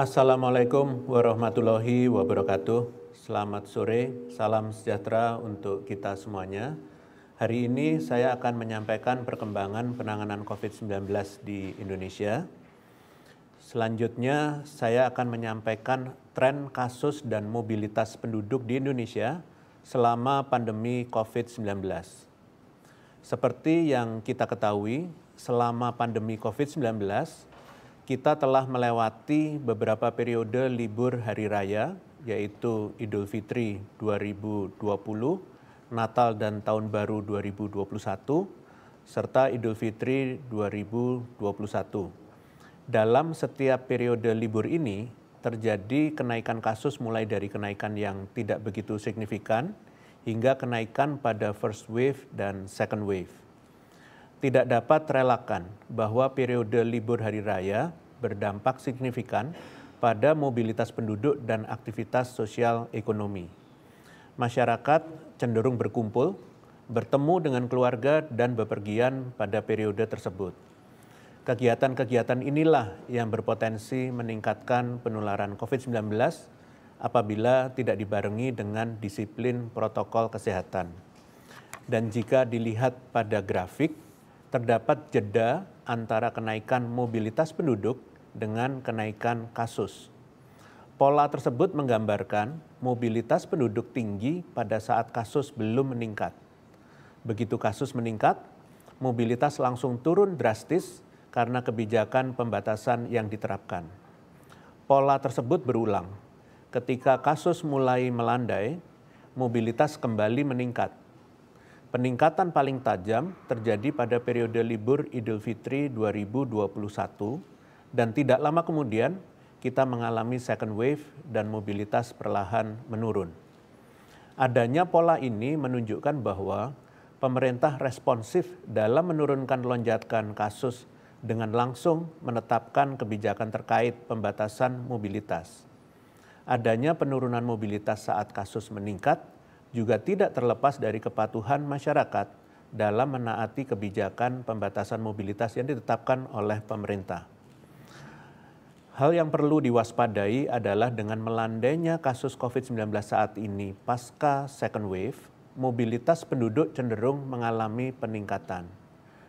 Assalamualaikum warahmatullahi wabarakatuh. Selamat sore, salam sejahtera untuk kita semuanya. Hari ini saya akan menyampaikan perkembangan penanganan COVID-19 di Indonesia. Selanjutnya saya akan menyampaikan tren kasus dan mobilitas penduduk di Indonesia selama pandemi COVID-19. Seperti yang kita ketahui, selama pandemi COVID-19, kita telah melewati beberapa periode libur hari raya, yaitu Idul Fitri 2020, Natal dan Tahun Baru 2021, serta Idul Fitri 2021. Dalam setiap periode libur ini, terjadi kenaikan kasus mulai dari kenaikan yang tidak begitu signifikan, hingga kenaikan pada first wave dan second wave. Tidak dapat relakan bahwa periode libur hari raya berdampak signifikan pada mobilitas penduduk dan aktivitas sosial ekonomi. Masyarakat cenderung berkumpul, bertemu dengan keluarga, dan bepergian pada periode tersebut. Kegiatan-kegiatan inilah yang berpotensi meningkatkan penularan COVID-19 apabila tidak dibarengi dengan disiplin protokol kesehatan. Dan jika dilihat pada grafik, terdapat jeda antara kenaikan mobilitas penduduk dengan kenaikan kasus. Pola tersebut menggambarkan mobilitas penduduk tinggi pada saat kasus belum meningkat. Begitu kasus meningkat, mobilitas langsung turun drastis karena kebijakan pembatasan yang diterapkan. Pola tersebut berulang. Ketika kasus mulai melandai, mobilitas kembali meningkat. Peningkatan paling tajam terjadi pada periode libur Idul Fitri 2021 dan tidak lama kemudian kita mengalami second wave dan mobilitas perlahan menurun. Adanya pola ini menunjukkan bahwa pemerintah responsif dalam menurunkan lonjakan kasus dengan langsung menetapkan kebijakan terkait pembatasan mobilitas. Adanya penurunan mobilitas saat kasus meningkat juga tidak terlepas dari kepatuhan masyarakat dalam menaati kebijakan pembatasan mobilitas yang ditetapkan oleh pemerintah. Hal yang perlu diwaspadai adalah dengan melandainya kasus COVID-19 saat ini pasca second wave, mobilitas penduduk cenderung mengalami peningkatan.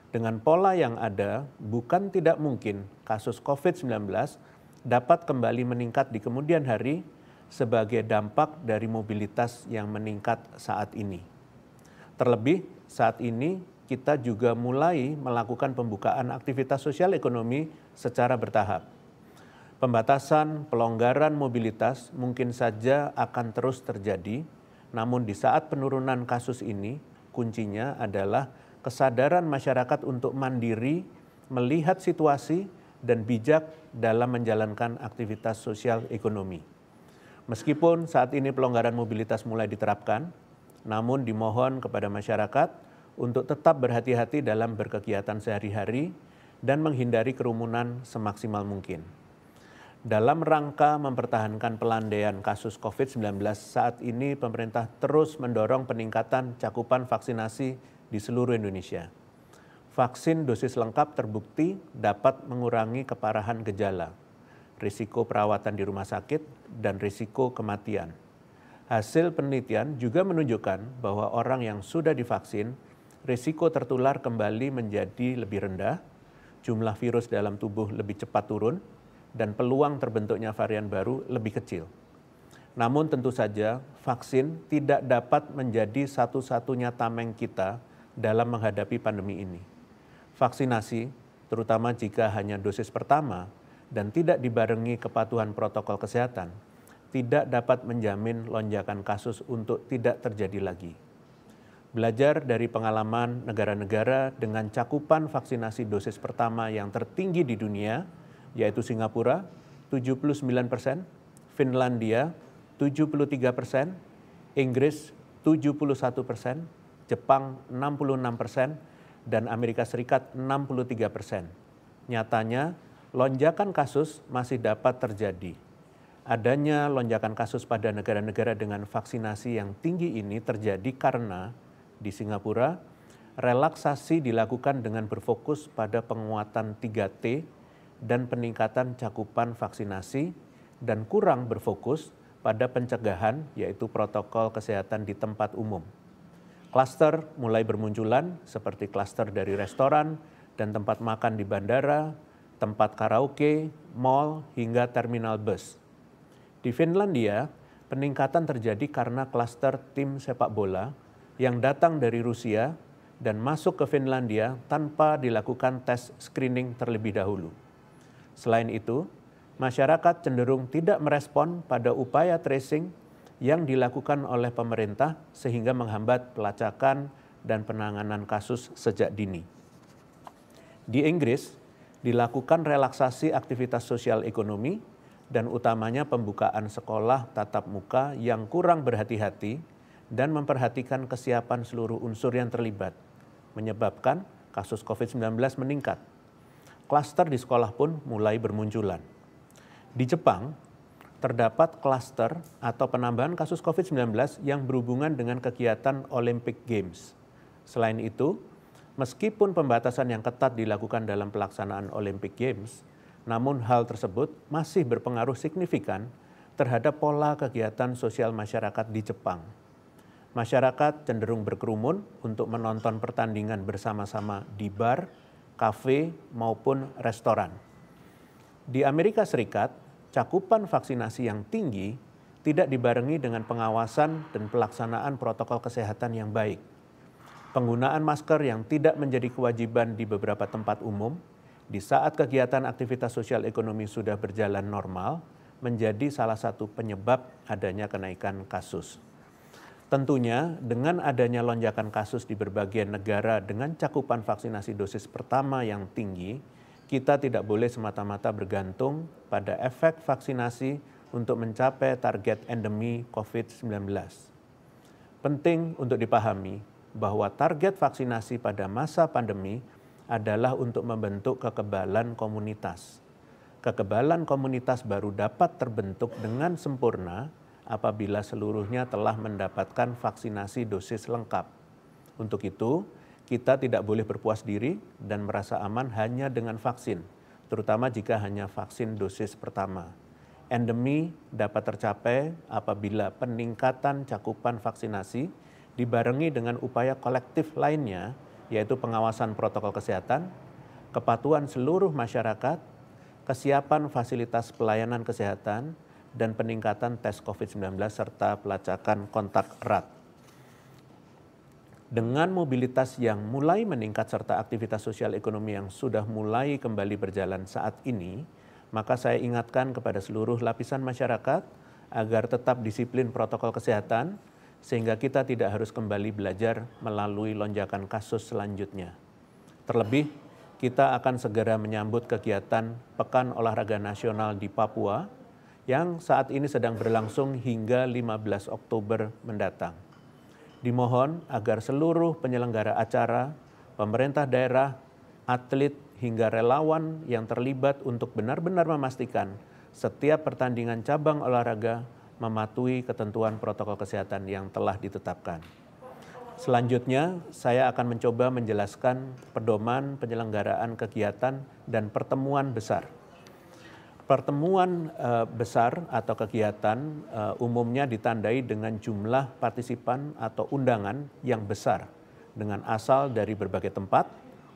Dengan pola yang ada, bukan tidak mungkin kasus COVID-19 dapat kembali meningkat di kemudian hari sebagai dampak dari mobilitas yang meningkat saat ini. Terlebih saat ini kita juga mulai melakukan pembukaan aktivitas sosial ekonomi secara bertahap Pembatasan pelonggaran mobilitas mungkin saja akan terus terjadi, namun di saat penurunan kasus ini, kuncinya adalah kesadaran masyarakat untuk mandiri, melihat situasi, dan bijak dalam menjalankan aktivitas sosial ekonomi. Meskipun saat ini pelonggaran mobilitas mulai diterapkan, namun dimohon kepada masyarakat untuk tetap berhati-hati dalam berkegiatan sehari-hari dan menghindari kerumunan semaksimal mungkin. Dalam rangka mempertahankan pelandaian kasus COVID-19 saat ini, pemerintah terus mendorong peningkatan cakupan vaksinasi di seluruh Indonesia. Vaksin dosis lengkap terbukti dapat mengurangi keparahan gejala, risiko perawatan di rumah sakit, dan risiko kematian. Hasil penelitian juga menunjukkan bahwa orang yang sudah divaksin, risiko tertular kembali menjadi lebih rendah, jumlah virus dalam tubuh lebih cepat turun, dan peluang terbentuknya varian baru lebih kecil. Namun tentu saja vaksin tidak dapat menjadi satu-satunya tameng kita dalam menghadapi pandemi ini. Vaksinasi, terutama jika hanya dosis pertama dan tidak dibarengi kepatuhan protokol kesehatan, tidak dapat menjamin lonjakan kasus untuk tidak terjadi lagi. Belajar dari pengalaman negara-negara dengan cakupan vaksinasi dosis pertama yang tertinggi di dunia, yaitu Singapura 79 persen, Finlandia 73 persen, Inggris 71 persen, Jepang 66 persen, dan Amerika Serikat 63 persen. Nyatanya, lonjakan kasus masih dapat terjadi. Adanya lonjakan kasus pada negara-negara dengan vaksinasi yang tinggi ini terjadi karena di Singapura relaksasi dilakukan dengan berfokus pada penguatan 3T dan peningkatan cakupan vaksinasi dan kurang berfokus pada pencegahan yaitu protokol kesehatan di tempat umum. Klaster mulai bermunculan seperti klaster dari restoran dan tempat makan di bandara, tempat karaoke, mall hingga terminal bus. Di Finlandia, peningkatan terjadi karena klaster tim sepak bola yang datang dari Rusia dan masuk ke Finlandia tanpa dilakukan tes screening terlebih dahulu. Selain itu, masyarakat cenderung tidak merespon pada upaya tracing yang dilakukan oleh pemerintah sehingga menghambat pelacakan dan penanganan kasus sejak dini. Di Inggris, dilakukan relaksasi aktivitas sosial ekonomi dan utamanya pembukaan sekolah tatap muka yang kurang berhati-hati dan memperhatikan kesiapan seluruh unsur yang terlibat, menyebabkan kasus COVID-19 meningkat klaster di sekolah pun mulai bermunculan. Di Jepang, terdapat klaster atau penambahan kasus COVID-19 yang berhubungan dengan kegiatan Olympic Games. Selain itu, meskipun pembatasan yang ketat dilakukan dalam pelaksanaan Olympic Games, namun hal tersebut masih berpengaruh signifikan terhadap pola kegiatan sosial masyarakat di Jepang. Masyarakat cenderung berkerumun untuk menonton pertandingan bersama-sama di bar, kafe, maupun restoran. Di Amerika Serikat, cakupan vaksinasi yang tinggi tidak dibarengi dengan pengawasan dan pelaksanaan protokol kesehatan yang baik. Penggunaan masker yang tidak menjadi kewajiban di beberapa tempat umum di saat kegiatan aktivitas sosial ekonomi sudah berjalan normal menjadi salah satu penyebab adanya kenaikan kasus. Tentunya dengan adanya lonjakan kasus di berbagai negara dengan cakupan vaksinasi dosis pertama yang tinggi, kita tidak boleh semata-mata bergantung pada efek vaksinasi untuk mencapai target endemi COVID-19. Penting untuk dipahami bahwa target vaksinasi pada masa pandemi adalah untuk membentuk kekebalan komunitas. Kekebalan komunitas baru dapat terbentuk dengan sempurna apabila seluruhnya telah mendapatkan vaksinasi dosis lengkap. Untuk itu, kita tidak boleh berpuas diri dan merasa aman hanya dengan vaksin, terutama jika hanya vaksin dosis pertama. Endemi dapat tercapai apabila peningkatan cakupan vaksinasi dibarengi dengan upaya kolektif lainnya, yaitu pengawasan protokol kesehatan, kepatuhan seluruh masyarakat, kesiapan fasilitas pelayanan kesehatan, dan peningkatan tes COVID-19 serta pelacakan kontak erat. Dengan mobilitas yang mulai meningkat serta aktivitas sosial ekonomi yang sudah mulai kembali berjalan saat ini, maka saya ingatkan kepada seluruh lapisan masyarakat agar tetap disiplin protokol kesehatan sehingga kita tidak harus kembali belajar melalui lonjakan kasus selanjutnya. Terlebih, kita akan segera menyambut kegiatan Pekan Olahraga Nasional di Papua yang saat ini sedang berlangsung hingga 15 Oktober mendatang. Dimohon agar seluruh penyelenggara acara, pemerintah daerah, atlet hingga relawan yang terlibat untuk benar-benar memastikan setiap pertandingan cabang olahraga mematuhi ketentuan protokol kesehatan yang telah ditetapkan. Selanjutnya, saya akan mencoba menjelaskan pedoman penyelenggaraan kegiatan dan pertemuan besar Pertemuan uh, besar atau kegiatan uh, umumnya ditandai dengan jumlah partisipan atau undangan yang besar dengan asal dari berbagai tempat,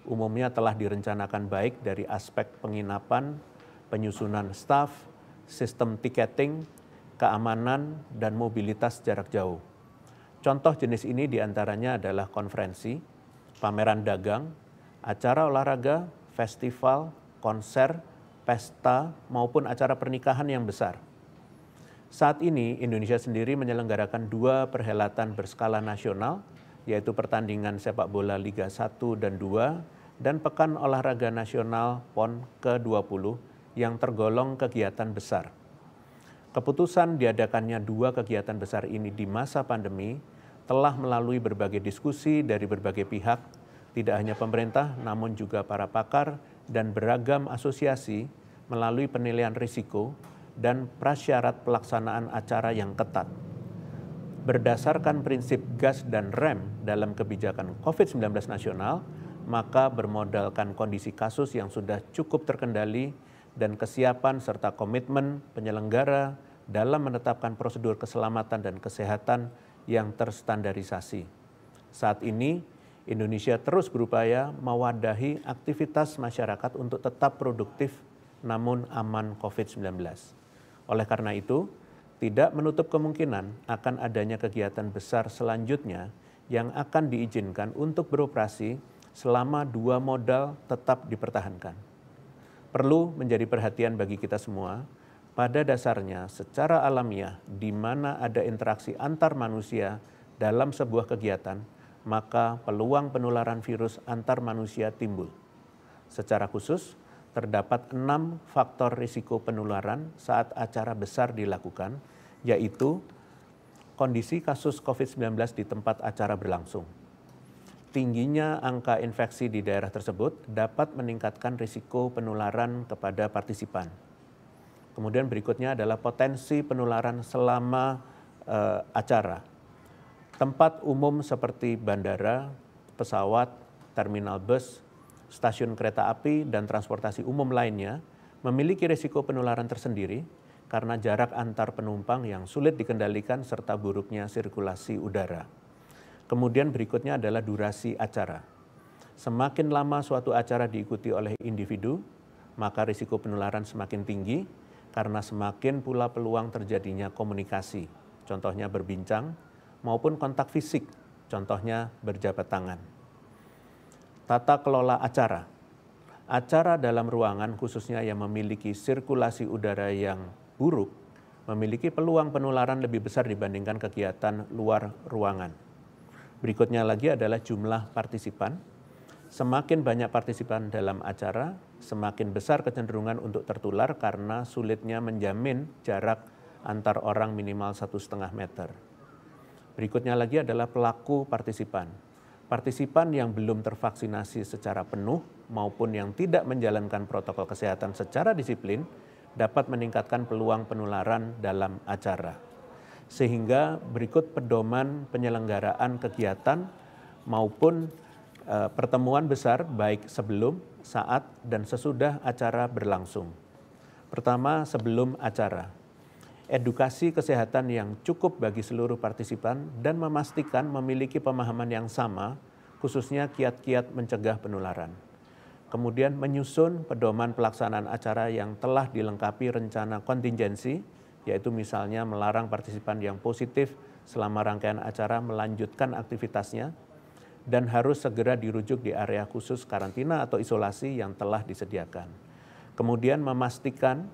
umumnya telah direncanakan baik dari aspek penginapan, penyusunan staf, sistem tiketing, keamanan, dan mobilitas jarak jauh. Contoh jenis ini diantaranya adalah konferensi, pameran dagang, acara olahraga, festival, konser, pesta, maupun acara pernikahan yang besar. Saat ini Indonesia sendiri menyelenggarakan dua perhelatan berskala nasional, yaitu pertandingan sepak bola Liga 1 dan 2 dan Pekan Olahraga Nasional PON ke-20 yang tergolong kegiatan besar. Keputusan diadakannya dua kegiatan besar ini di masa pandemi telah melalui berbagai diskusi dari berbagai pihak, tidak hanya pemerintah namun juga para pakar dan beragam asosiasi melalui penilaian risiko dan prasyarat pelaksanaan acara yang ketat. Berdasarkan prinsip gas dan rem dalam kebijakan COVID-19 nasional, maka bermodalkan kondisi kasus yang sudah cukup terkendali dan kesiapan serta komitmen penyelenggara dalam menetapkan prosedur keselamatan dan kesehatan yang terstandarisasi. Saat ini, Indonesia terus berupaya mewadahi aktivitas masyarakat untuk tetap produktif namun aman COVID-19. Oleh karena itu, tidak menutup kemungkinan akan adanya kegiatan besar selanjutnya yang akan diizinkan untuk beroperasi selama dua modal tetap dipertahankan. Perlu menjadi perhatian bagi kita semua, pada dasarnya secara alamiah di mana ada interaksi antar manusia dalam sebuah kegiatan, maka peluang penularan virus antar manusia timbul. Secara khusus, terdapat enam faktor risiko penularan saat acara besar dilakukan, yaitu kondisi kasus COVID-19 di tempat acara berlangsung. Tingginya angka infeksi di daerah tersebut dapat meningkatkan risiko penularan kepada partisipan. Kemudian berikutnya adalah potensi penularan selama uh, acara tempat umum seperti bandara, pesawat, terminal bus, stasiun kereta api, dan transportasi umum lainnya memiliki risiko penularan tersendiri karena jarak antar penumpang yang sulit dikendalikan serta buruknya sirkulasi udara. Kemudian berikutnya adalah durasi acara. Semakin lama suatu acara diikuti oleh individu, maka risiko penularan semakin tinggi karena semakin pula peluang terjadinya komunikasi. Contohnya berbincang, maupun kontak fisik, contohnya berjabat tangan. Tata kelola acara. Acara dalam ruangan khususnya yang memiliki sirkulasi udara yang buruk memiliki peluang penularan lebih besar dibandingkan kegiatan luar ruangan. Berikutnya lagi adalah jumlah partisipan. Semakin banyak partisipan dalam acara, semakin besar kecenderungan untuk tertular karena sulitnya menjamin jarak antar orang minimal satu setengah meter. Berikutnya lagi adalah pelaku partisipan. Partisipan yang belum tervaksinasi secara penuh maupun yang tidak menjalankan protokol kesehatan secara disiplin dapat meningkatkan peluang penularan dalam acara. Sehingga berikut pedoman penyelenggaraan kegiatan maupun e, pertemuan besar baik sebelum, saat, dan sesudah acara berlangsung. Pertama, sebelum acara edukasi kesehatan yang cukup bagi seluruh partisipan dan memastikan memiliki pemahaman yang sama khususnya kiat-kiat mencegah penularan. Kemudian menyusun pedoman pelaksanaan acara yang telah dilengkapi rencana kontingensi yaitu misalnya melarang partisipan yang positif selama rangkaian acara melanjutkan aktivitasnya dan harus segera dirujuk di area khusus karantina atau isolasi yang telah disediakan. Kemudian memastikan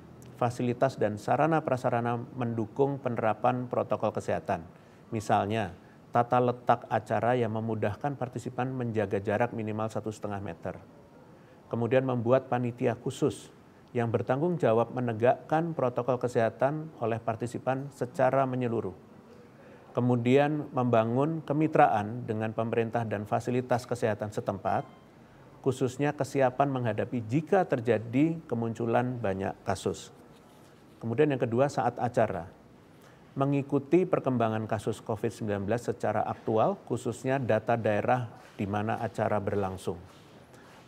fasilitas dan sarana prasarana mendukung penerapan protokol kesehatan. Misalnya, tata letak acara yang memudahkan partisipan menjaga jarak minimal 1,5 meter. Kemudian membuat panitia khusus yang bertanggung jawab menegakkan protokol kesehatan oleh partisipan secara menyeluruh. Kemudian membangun kemitraan dengan pemerintah dan fasilitas kesehatan setempat, khususnya kesiapan menghadapi jika terjadi kemunculan banyak kasus. Kemudian yang kedua saat acara. Mengikuti perkembangan kasus COVID-19 secara aktual, khususnya data daerah di mana acara berlangsung.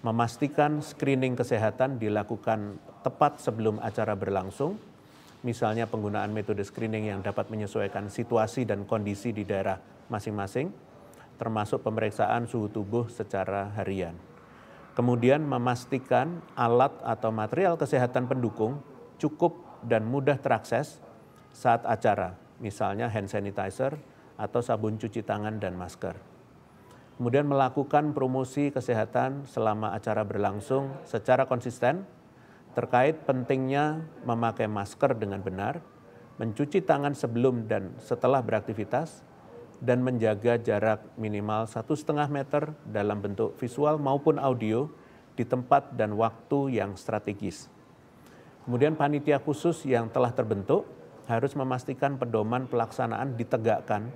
Memastikan screening kesehatan dilakukan tepat sebelum acara berlangsung, misalnya penggunaan metode screening yang dapat menyesuaikan situasi dan kondisi di daerah masing-masing, termasuk pemeriksaan suhu tubuh secara harian. Kemudian memastikan alat atau material kesehatan pendukung cukup dan mudah terakses saat acara, misalnya hand sanitizer atau sabun cuci tangan dan masker. Kemudian melakukan promosi kesehatan selama acara berlangsung secara konsisten terkait pentingnya memakai masker dengan benar, mencuci tangan sebelum dan setelah beraktivitas, dan menjaga jarak minimal 1,5 meter dalam bentuk visual maupun audio di tempat dan waktu yang strategis. Kemudian panitia khusus yang telah terbentuk harus memastikan pedoman pelaksanaan ditegakkan,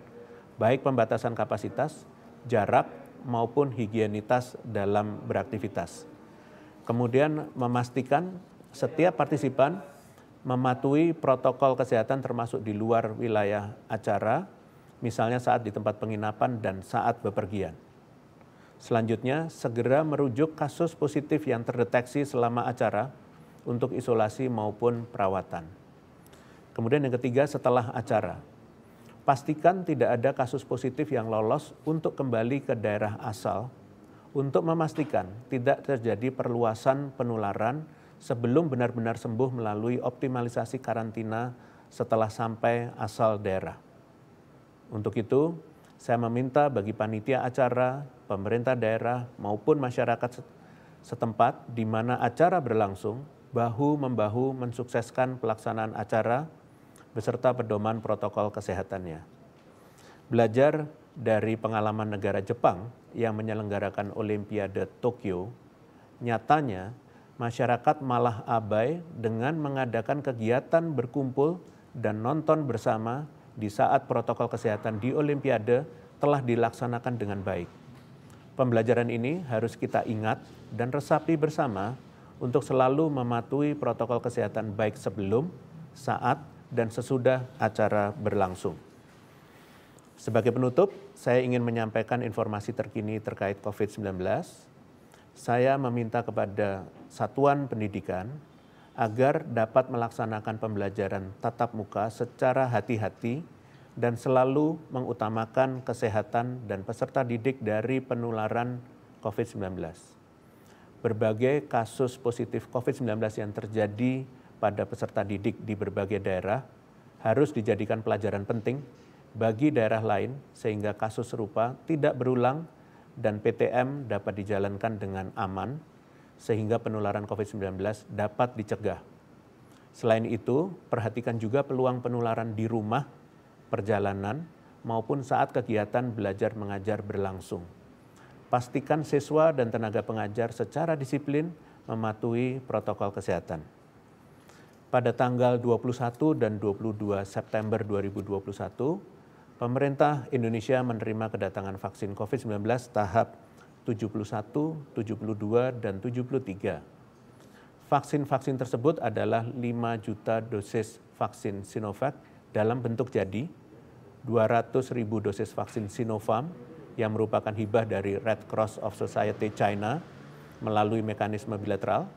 baik pembatasan kapasitas, jarak, maupun higienitas dalam beraktivitas. Kemudian memastikan setiap partisipan mematuhi protokol kesehatan termasuk di luar wilayah acara, misalnya saat di tempat penginapan dan saat bepergian. Selanjutnya, segera merujuk kasus positif yang terdeteksi selama acara untuk isolasi maupun perawatan. Kemudian yang ketiga setelah acara. Pastikan tidak ada kasus positif yang lolos untuk kembali ke daerah asal untuk memastikan tidak terjadi perluasan penularan sebelum benar-benar sembuh melalui optimalisasi karantina setelah sampai asal daerah. Untuk itu, saya meminta bagi panitia acara, pemerintah daerah maupun masyarakat setempat di mana acara berlangsung bahu-membahu mensukseskan pelaksanaan acara beserta pedoman protokol kesehatannya. Belajar dari pengalaman negara Jepang yang menyelenggarakan Olimpiade Tokyo, nyatanya masyarakat malah abai dengan mengadakan kegiatan berkumpul dan nonton bersama di saat protokol kesehatan di Olimpiade telah dilaksanakan dengan baik. Pembelajaran ini harus kita ingat dan resapi bersama untuk selalu mematuhi protokol kesehatan baik sebelum, saat, dan sesudah acara berlangsung. Sebagai penutup, saya ingin menyampaikan informasi terkini terkait COVID-19. Saya meminta kepada satuan pendidikan agar dapat melaksanakan pembelajaran tatap muka secara hati-hati dan selalu mengutamakan kesehatan dan peserta didik dari penularan COVID-19 berbagai kasus positif COVID-19 yang terjadi pada peserta didik di berbagai daerah harus dijadikan pelajaran penting bagi daerah lain sehingga kasus serupa tidak berulang dan PTM dapat dijalankan dengan aman sehingga penularan COVID-19 dapat dicegah. Selain itu, perhatikan juga peluang penularan di rumah, perjalanan, maupun saat kegiatan belajar mengajar berlangsung pastikan siswa dan tenaga pengajar secara disiplin mematuhi protokol kesehatan. Pada tanggal 21 dan 22 September 2021, pemerintah Indonesia menerima kedatangan vaksin COVID-19 tahap 71, 72, dan 73. Vaksin-vaksin tersebut adalah 5 juta dosis vaksin Sinovac dalam bentuk jadi, 200 ribu dosis vaksin Sinovac yang merupakan hibah dari Red Cross of Society China melalui mekanisme bilateral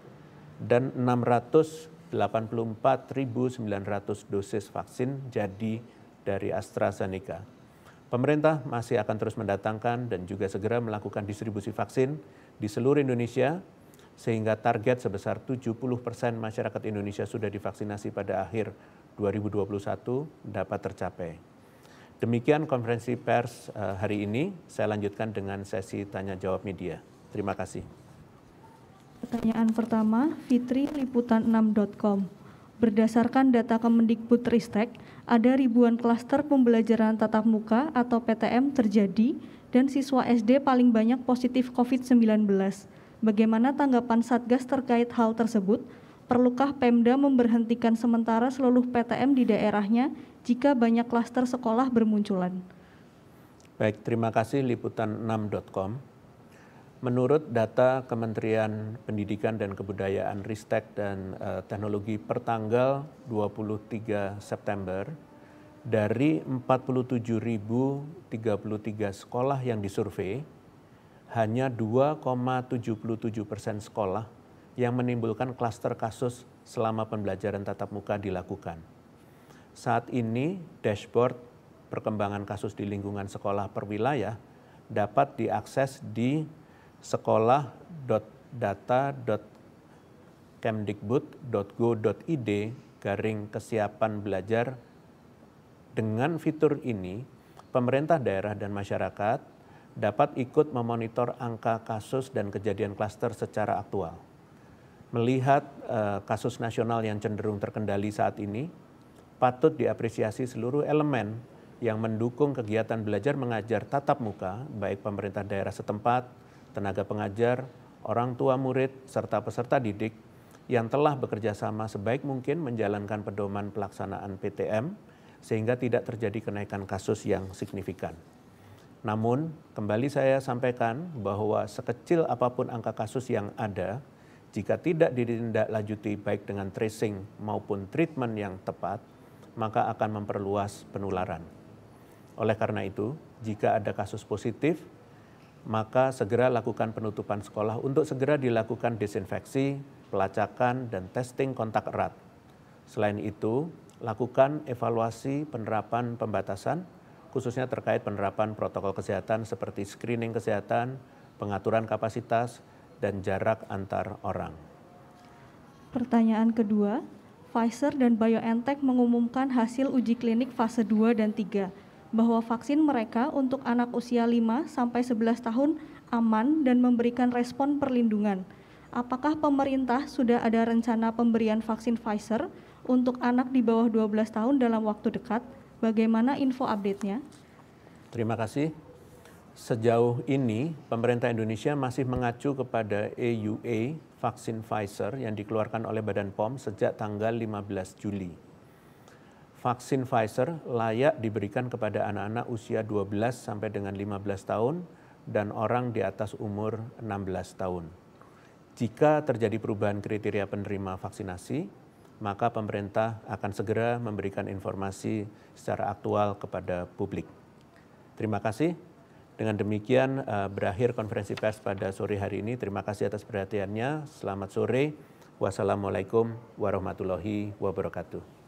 dan 684.900 dosis vaksin jadi dari AstraZeneca. Pemerintah masih akan terus mendatangkan dan juga segera melakukan distribusi vaksin di seluruh Indonesia sehingga target sebesar 70 persen masyarakat Indonesia sudah divaksinasi pada akhir 2021 dapat tercapai. Demikian konferensi pers eh, hari ini. Saya lanjutkan dengan sesi tanya jawab media. Terima kasih. Pertanyaan pertama, Fitri liputan6.com. Berdasarkan data Kemendikbudristek, ada ribuan klaster pembelajaran tatap muka atau PTM terjadi dan siswa SD paling banyak positif COVID-19. Bagaimana tanggapan Satgas terkait hal tersebut? perlukah Pemda memberhentikan sementara seluruh PTM di daerahnya jika banyak klaster sekolah bermunculan? Baik, terima kasih liputan 6.com. Menurut data Kementerian Pendidikan dan Kebudayaan Ristek dan uh, Teknologi pertanggal 23 September, dari 47.033 sekolah yang disurvei, hanya 2,77 persen sekolah yang menimbulkan kluster kasus selama pembelajaran tatap muka dilakukan. Saat ini, dashboard perkembangan kasus di lingkungan sekolah per wilayah dapat diakses di sekolah.data.kemdikbud.go.id garing kesiapan belajar. Dengan fitur ini, pemerintah daerah dan masyarakat dapat ikut memonitor angka kasus dan kejadian klaster secara aktual melihat uh, kasus nasional yang cenderung terkendali saat ini, patut diapresiasi seluruh elemen yang mendukung kegiatan belajar mengajar tatap muka, baik pemerintah daerah setempat, tenaga pengajar, orang tua murid, serta peserta didik yang telah bekerja sama sebaik mungkin menjalankan pedoman pelaksanaan PTM sehingga tidak terjadi kenaikan kasus yang signifikan. Namun, kembali saya sampaikan bahwa sekecil apapun angka kasus yang ada, jika tidak ditindaklanjuti baik dengan tracing maupun treatment yang tepat, maka akan memperluas penularan. Oleh karena itu, jika ada kasus positif, maka segera lakukan penutupan sekolah untuk segera dilakukan disinfeksi, pelacakan, dan testing kontak erat. Selain itu, lakukan evaluasi penerapan pembatasan, khususnya terkait penerapan protokol kesehatan seperti screening kesehatan, pengaturan kapasitas, dan jarak antar orang. Pertanyaan kedua, Pfizer dan BioNTech mengumumkan hasil uji klinik fase 2 dan 3 bahwa vaksin mereka untuk anak usia 5 sampai 11 tahun aman dan memberikan respon perlindungan. Apakah pemerintah sudah ada rencana pemberian vaksin Pfizer untuk anak di bawah 12 tahun dalam waktu dekat? Bagaimana info update-nya? Terima kasih sejauh ini pemerintah Indonesia masih mengacu kepada EUA vaksin Pfizer yang dikeluarkan oleh Badan POM sejak tanggal 15 Juli. Vaksin Pfizer layak diberikan kepada anak-anak usia 12 sampai dengan 15 tahun dan orang di atas umur 16 tahun. Jika terjadi perubahan kriteria penerima vaksinasi, maka pemerintah akan segera memberikan informasi secara aktual kepada publik. Terima kasih. Dengan demikian eh, berakhir konferensi pers pada sore hari ini. Terima kasih atas perhatiannya. Selamat sore. Wassalamualaikum warahmatullahi wabarakatuh.